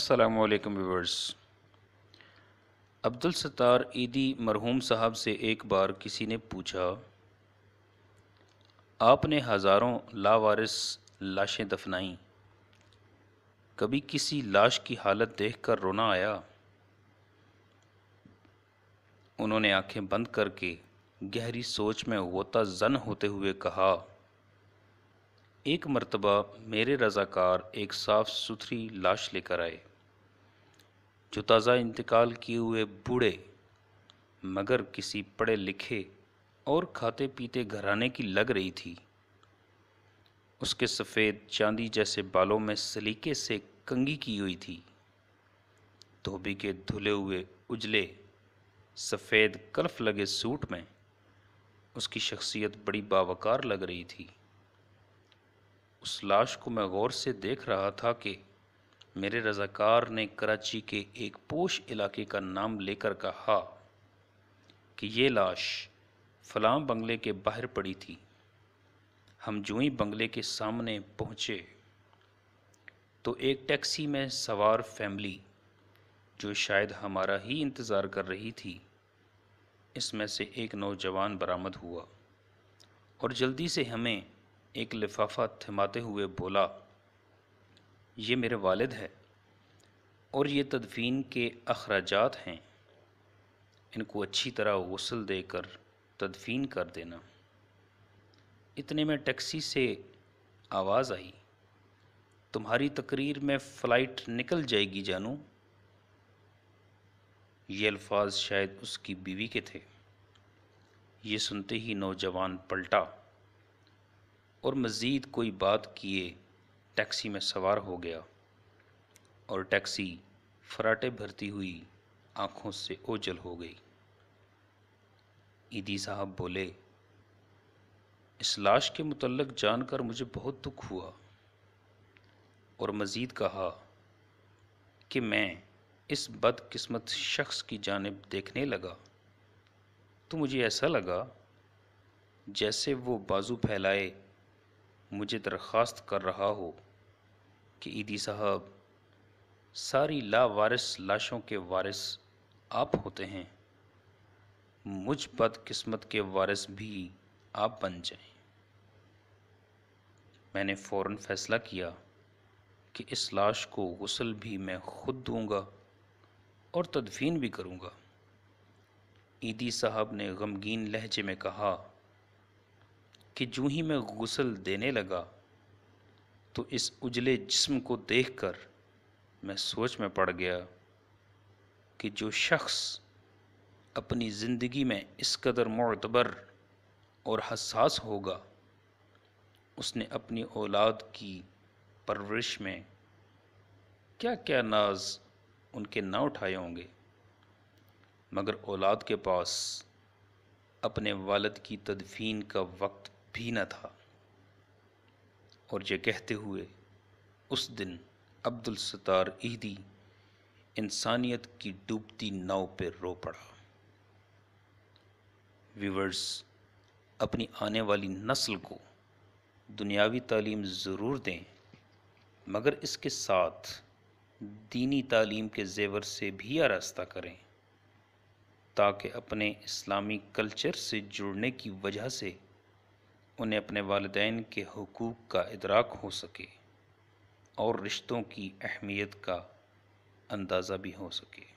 असलकम व्यूवर्स अब्दुल सत्तार ईदी मरहूम साहब से एक बार किसी ने पूछा आपने हज़ारों लावारिस लाशें दफनाईं कभी किसी लाश की हालत देख कर रोना आया उन्होंने आँखें बंद करके गहरी सोच में होता जन होते हुए कहा एक मरतबा मेरे रज़ाकार एक साफ़ सुथरी लाश लेकर आए जो ताज़ा इंतकाल किए हुए बूढ़े मगर किसी पढ़े लिखे और खाते पीते घराने की लग रही थी उसके सफ़ेद चांदी जैसे बालों में सलीके से कंगी की हुई थी धोबी के धुले हुए उजले सफ़ेद कल्फ लगे सूट में उसकी शख्सियत बड़ी बावकार लग रही थी उस लाश को मैं गौर से देख रहा था कि मेरे रज़ाकार ने कराची के एक पोश इलाके का नाम लेकर कहा कि ये लाश फलाम बंगले के बाहर पड़ी थी हम जूई बंगले के सामने पहुँचे तो एक टैक्सी में सवार फैमिली जो शायद हमारा ही इंतज़ार कर रही थी इसमें से एक नौजवान बरामद हुआ और जल्दी से हमें एक लिफाफा थमाते हुए बोला ये मेरे वालिद है और ये तदफीन के अखराज हैं इनको अच्छी तरह गसल देकर तदफीन कर देना इतने में टैक्सी से आवाज़ आई तुम्हारी तकरीर में फ़्लाइट निकल जाएगी जानू ये अल्फाज शायद उसकी बीवी के थे ये सुनते ही नौजवान पलटा और मज़ीद कोई बात किए टैक्सी में सवार हो गया और टैक्सी फराटे भरती हुई आंखों से ओझल हो गई ईदी साहब बोले इस लाश के मुतलक जानकर मुझे बहुत दुख हुआ और मज़ीद कहा कि मैं इस बदकिस्मत शख्स की जानब देखने लगा तो मुझे ऐसा लगा जैसे वो बाजू फैलाए मुझे दरख्वास्त कर रहा हो कि ईदी साहब सारी लावारिस लाशों के वारिस आप होते हैं मुझ बदकिस्मत के वारिस भी आप बन जाएं मैंने फ़ौर फ़ैसला किया कि इस लाश को गसल भी मैं खुद दूंगा और तदफीन भी करूंगा। ईदी साहब ने गमगीन लहजे में कहा कि जूँ ही मैं गसल देने लगा तो इस उजले जिस्म को देखकर मैं सोच में पड़ गया कि जो शख्स अपनी ज़िंदगी में इस कदर मतबर और हसास होगा उसने अपनी औलाद की परवरिश में क्या क्या नाज उनके ना उठाए होंगे मगर औलाद के पास अपने वालद की तदफीन का वक्त भी न था और ये कहते हुए उस दिन अब्दुल सतार ईदी इंसानियत की डूबती नाव पर रो पड़ा व्यूवर्स अपनी आने वाली नस्ल को दुनियावी तालीम ज़रूर दें मगर इसके साथ दीनी तालीम के जेवर से भी आरास्ता करें ताकि अपने इस्लामी कल्चर से जुड़ने की वजह से उन्हें अपने वालदेन के हकूक़ का इदराक हो सके और रिश्तों की अहमियत का अंदाज़ा भी हो सके